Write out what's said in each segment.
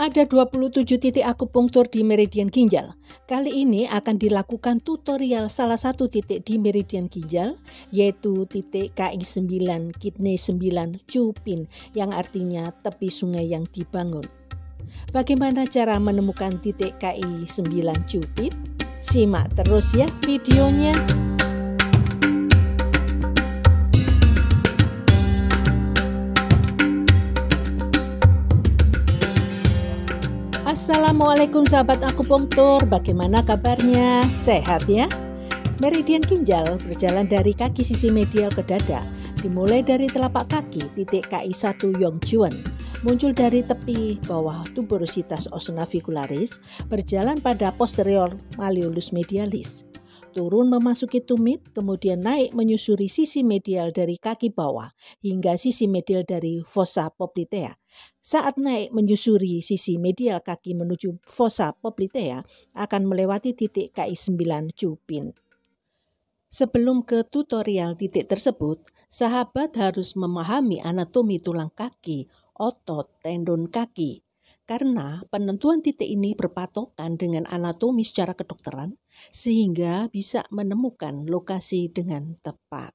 Ada 27 titik akupunktur di meridian ginjal. Kali ini akan dilakukan tutorial salah satu titik di meridian ginjal, yaitu titik KI9, Kidney 9, Cupin, yang artinya tepi sungai yang dibangun. Bagaimana cara menemukan titik KI 9 Cupin? Simak terus ya videonya. Assalamualaikum sahabat aku akupunktur, bagaimana kabarnya? Sehat ya? Meridian ginjal berjalan dari kaki sisi medial ke dada, dimulai dari telapak kaki titik KI1 Yongjuan, muncul dari tepi bawah tuberositas osna berjalan pada posterior malleolus medialis, turun memasuki tumit, kemudian naik menyusuri sisi medial dari kaki bawah hingga sisi medial dari fossa poplitea. Saat naik menyusuri sisi medial kaki menuju fossa poplitea akan melewati titik KI9 Cupin. Sebelum ke tutorial titik tersebut, sahabat harus memahami anatomi tulang kaki, otot, tendon kaki, karena penentuan titik ini berpatokan dengan anatomi secara kedokteran, sehingga bisa menemukan lokasi dengan tepat.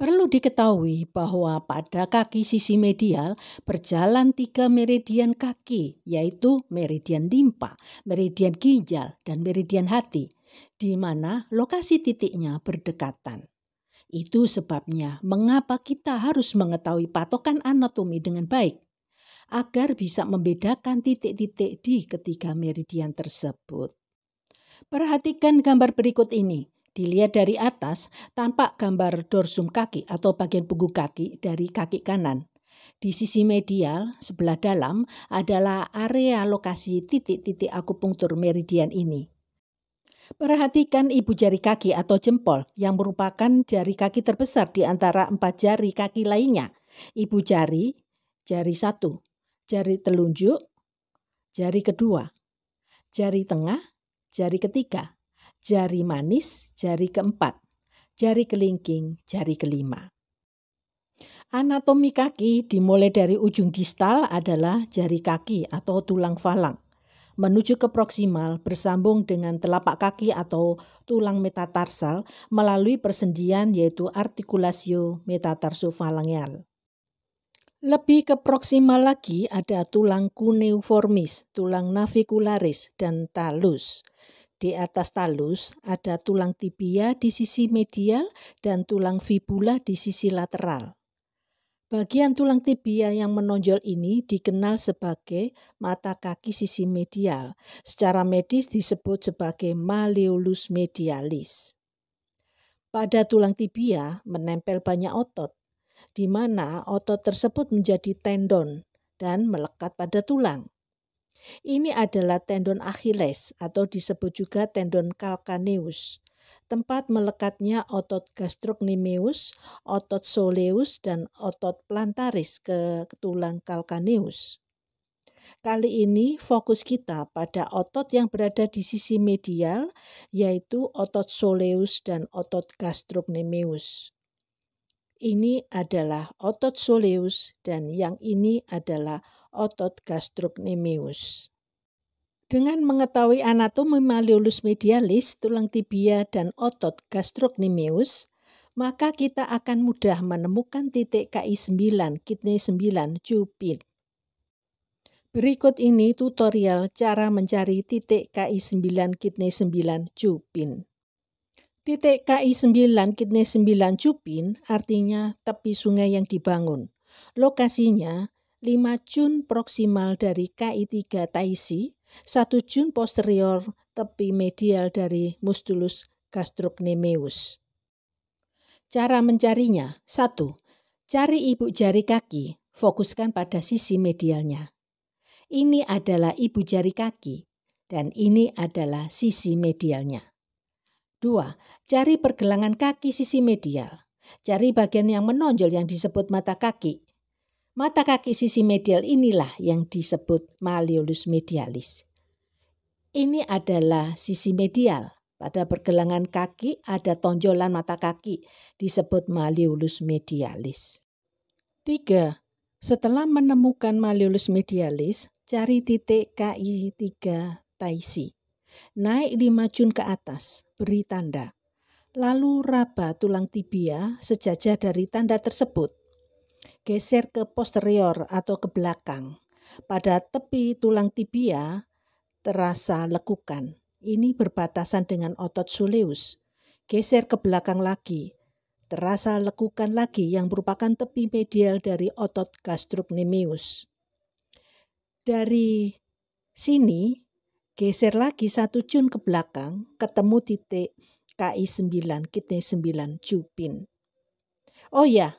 Perlu diketahui bahwa pada kaki sisi medial berjalan tiga meridian kaki, yaitu meridian limpa, meridian ginjal, dan meridian hati, di mana lokasi titiknya berdekatan. Itu sebabnya mengapa kita harus mengetahui patokan anatomi dengan baik agar bisa membedakan titik-titik di ketiga meridian tersebut. Perhatikan gambar berikut ini. Dilihat dari atas, tampak gambar dorsum kaki atau bagian punggung kaki dari kaki kanan. Di sisi medial sebelah dalam adalah area lokasi titik-titik akupunktur meridian ini. Perhatikan ibu jari kaki atau jempol yang merupakan jari kaki terbesar di antara empat jari kaki lainnya. Ibu jari, jari satu, jari telunjuk, jari kedua, jari tengah, jari ketiga, jari manis, jari keempat, jari kelingking, jari kelima. Anatomi kaki dimulai dari ujung distal adalah jari kaki atau tulang falang menuju ke proksimal bersambung dengan telapak kaki atau tulang metatarsal melalui persendian yaitu articulatio metatarsofalangeal. Lebih ke proksimal lagi ada tulang cuneiformis, tulang navicularis, dan talus. Di atas talus ada tulang tibia di sisi medial dan tulang fibula di sisi lateral. Bagian tulang tibia yang menonjol ini dikenal sebagai mata kaki sisi medial. Secara medis disebut sebagai malleolus medialis. Pada tulang tibia menempel banyak otot, di mana otot tersebut menjadi tendon dan melekat pada tulang. Ini adalah tendon Achilles atau disebut juga tendon calcaneus. Tempat melekatnya otot gastrocnemius, otot soleus, dan otot plantaris ke tulang calcaneus. Kali ini fokus kita pada otot yang berada di sisi medial, yaitu otot soleus dan otot gastrocnemius. Ini adalah otot soleus dan yang ini adalah otot gastrocnemius. Dengan mengetahui anatomi malleolus medialis, tulang tibia, dan otot gastrocnemius, maka kita akan mudah menemukan titik KI 9, kidney 9, cupid. Berikut ini tutorial cara mencari titik KI 9 kidney 9 cupin. Titik KI 9 Kitne 9 Cupin artinya tepi sungai yang dibangun. Lokasinya 5 Jun proksimal dari KI 3 Taisi, 1 Jun posterior tepi medial dari Mustulus gastrocnemius. Cara mencarinya 1. Cari ibu jari kaki, fokuskan pada sisi medialnya. Ini adalah ibu jari kaki dan ini adalah sisi medialnya. 2. Cari pergelangan kaki sisi medial. Cari bagian yang menonjol yang disebut mata kaki. Mata kaki sisi medial inilah yang disebut malleolus medialis. Ini adalah sisi medial. Pada pergelangan kaki ada tonjolan mata kaki disebut malleolus medialis. 3. Setelah menemukan malleolus medialis, cari titik KI3 Taisi. Naik di majun ke atas, beri tanda. Lalu raba tulang tibia sejajar dari tanda tersebut. Geser ke posterior atau ke belakang. Pada tepi tulang tibia terasa lekukan. Ini berbatasan dengan otot soleus. Geser ke belakang lagi, terasa lekukan lagi yang merupakan tepi medial dari otot gastrocnemius. Dari sini Geser lagi satu jun ke belakang, ketemu titik KI 9, kitne 9 cupin. Oh ya,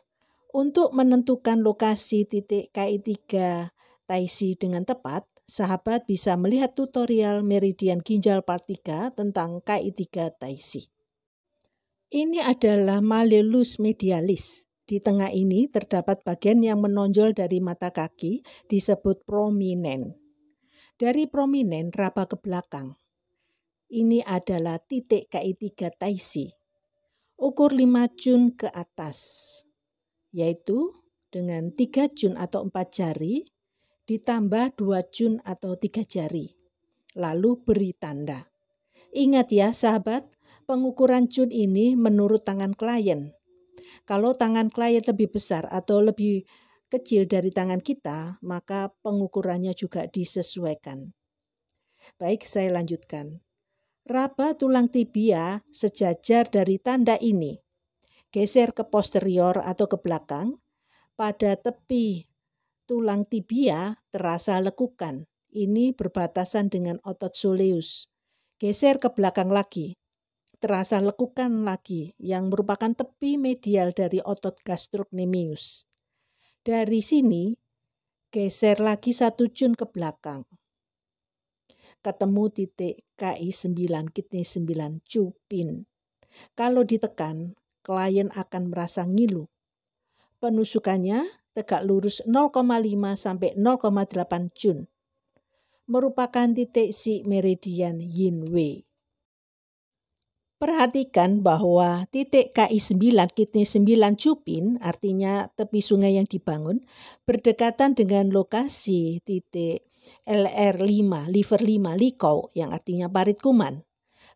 untuk menentukan lokasi titik KI 3 Taisi dengan tepat, sahabat bisa melihat tutorial meridian ginjal part 3 tentang KI 3 Taisi. Ini adalah malleolus medialis. Di tengah ini terdapat bagian yang menonjol dari mata kaki disebut prominen dari prominen raba ke belakang. Ini adalah titik KI3 Taisi, ukur 5 jun ke atas, yaitu dengan 3 jun atau 4 jari ditambah 2 jun atau 3 jari. Lalu beri tanda. Ingat ya sahabat, pengukuran jun ini menurut tangan klien. Kalau tangan klien lebih besar atau lebih kecil dari tangan kita, maka pengukurannya juga disesuaikan. Baik, saya lanjutkan. Raba tulang tibia sejajar dari tanda ini. Geser ke posterior atau ke belakang, pada tepi tulang tibia terasa lekukan. Ini berbatasan dengan otot soleus. Geser ke belakang lagi, terasa lekukan lagi yang merupakan tepi medial dari otot gastrocnemius. Dari sini, geser lagi satu jun ke belakang. Ketemu titik KI 9 kitni 9 cupin. Kalau ditekan, klien akan merasa ngilu. Penusukannya tegak lurus 0,5 sampai 0,8 jun merupakan titik si meridian Yin Wei. Perhatikan bahwa titik KI 9, KI 9 Cupin, artinya tepi sungai yang dibangun, berdekatan dengan lokasi titik LR5, Liver 5, Likau, yang artinya parit kuman.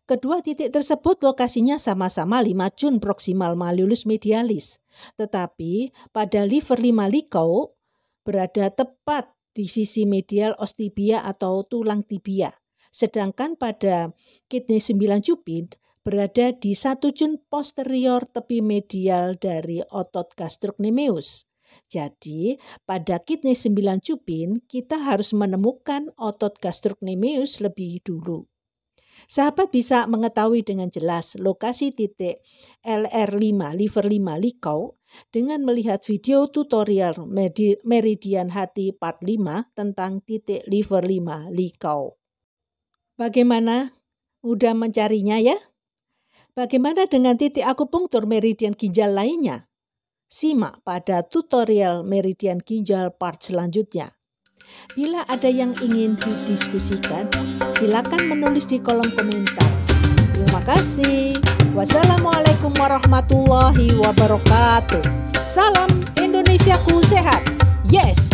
Kedua titik tersebut lokasinya sama-sama 5 Jun proximal malulus medialis, tetapi pada Liver 5 Likau berada tepat di sisi medial ostibia atau tulang tibia. Sedangkan pada kidney 9 Cupin berada di satu jun posterior tepi medial dari otot gastrocnemius. Jadi, pada kidney 9 cupin, kita harus menemukan otot gastrocnemius lebih dulu. Sahabat bisa mengetahui dengan jelas lokasi titik LR5, liver 5 likau dengan melihat video tutorial Meridian Hati part 5 tentang titik liver 5 likau. Bagaimana? Udah mencarinya ya? Bagaimana dengan titik akupunktur meridian ginjal lainnya? Simak pada tutorial meridian ginjal part selanjutnya. Bila ada yang ingin didiskusikan, silakan menulis di kolom komentar. Terima kasih. Wassalamualaikum warahmatullahi wabarakatuh. Salam Indonesiaku sehat. Yes.